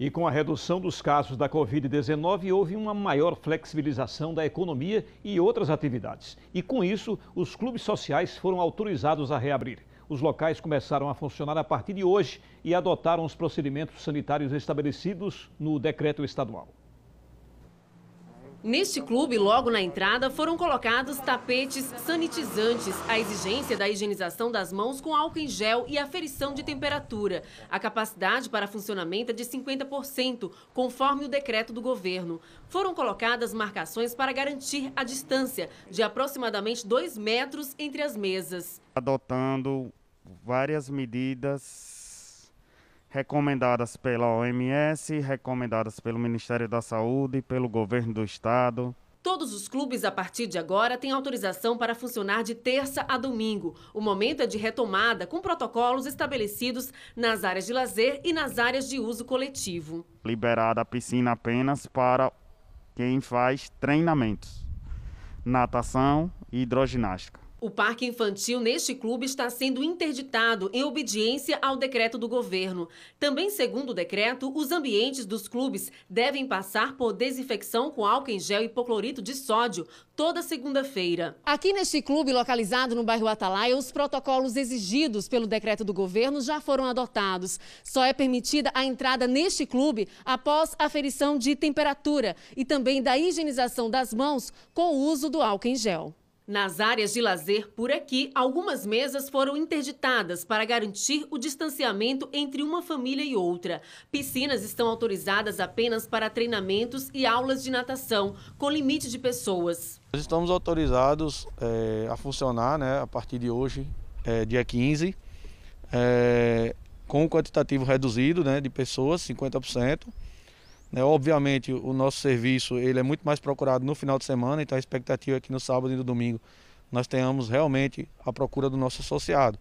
E com a redução dos casos da Covid-19, houve uma maior flexibilização da economia e outras atividades. E com isso, os clubes sociais foram autorizados a reabrir. Os locais começaram a funcionar a partir de hoje e adotaram os procedimentos sanitários estabelecidos no decreto estadual. Neste clube, logo na entrada, foram colocados tapetes sanitizantes, a exigência da higienização das mãos com álcool em gel e aferição de temperatura. A capacidade para funcionamento é de 50%, conforme o decreto do governo. Foram colocadas marcações para garantir a distância de aproximadamente 2 metros entre as mesas. Adotando várias medidas recomendadas pela OMS, recomendadas pelo Ministério da Saúde, pelo governo do estado. Todos os clubes, a partir de agora, têm autorização para funcionar de terça a domingo. O momento é de retomada, com protocolos estabelecidos nas áreas de lazer e nas áreas de uso coletivo. Liberada a piscina apenas para quem faz treinamentos, natação e hidroginástica. O parque infantil neste clube está sendo interditado em obediência ao decreto do governo. Também, segundo o decreto, os ambientes dos clubes devem passar por desinfecção com álcool em gel e hipoclorito de sódio toda segunda-feira. Aqui neste clube, localizado no bairro Atalaia, os protocolos exigidos pelo decreto do governo já foram adotados. Só é permitida a entrada neste clube após aferição de temperatura e também da higienização das mãos com o uso do álcool em gel. Nas áreas de lazer por aqui, algumas mesas foram interditadas para garantir o distanciamento entre uma família e outra. Piscinas estão autorizadas apenas para treinamentos e aulas de natação, com limite de pessoas. Nós estamos autorizados é, a funcionar né, a partir de hoje, é, dia 15, é, eh, com um quantitativo reduzido né, de pessoas, 50%. Né? Obviamente, o nosso serviço ele é muito mais procurado no final de semana, então a expectativa é que no sábado e no domingo nós tenhamos realmente a procura do nosso associado.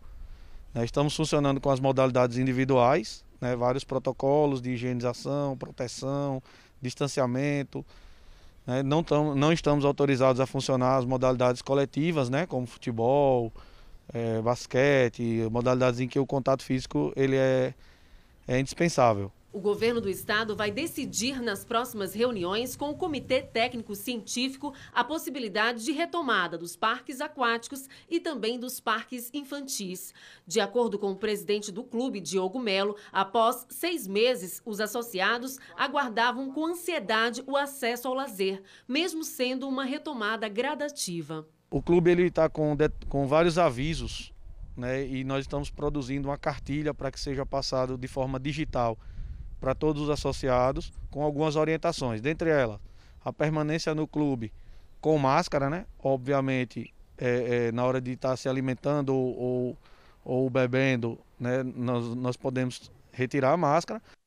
Né? Estamos funcionando com as modalidades individuais, né? vários protocolos de higienização, proteção, distanciamento. Né, não, não estamos autorizados a funcionar as modalidades coletivas, né? como futebol, é, basquete, modalidades em que o contato físico ele é, é indispensável. O governo do estado vai decidir nas próximas reuniões com o Comitê Técnico Científico a possibilidade de retomada dos parques aquáticos e também dos parques infantis. De acordo com o presidente do clube, Diogo Melo, após seis meses, os associados aguardavam com ansiedade o acesso ao lazer, mesmo sendo uma retomada gradativa. O clube está com, com vários avisos né, e nós estamos produzindo uma cartilha para que seja passado de forma digital para todos os associados, com algumas orientações. Dentre elas, a permanência no clube com máscara, né? Obviamente, é, é, na hora de estar tá se alimentando ou, ou, ou bebendo, né? nós, nós podemos retirar a máscara.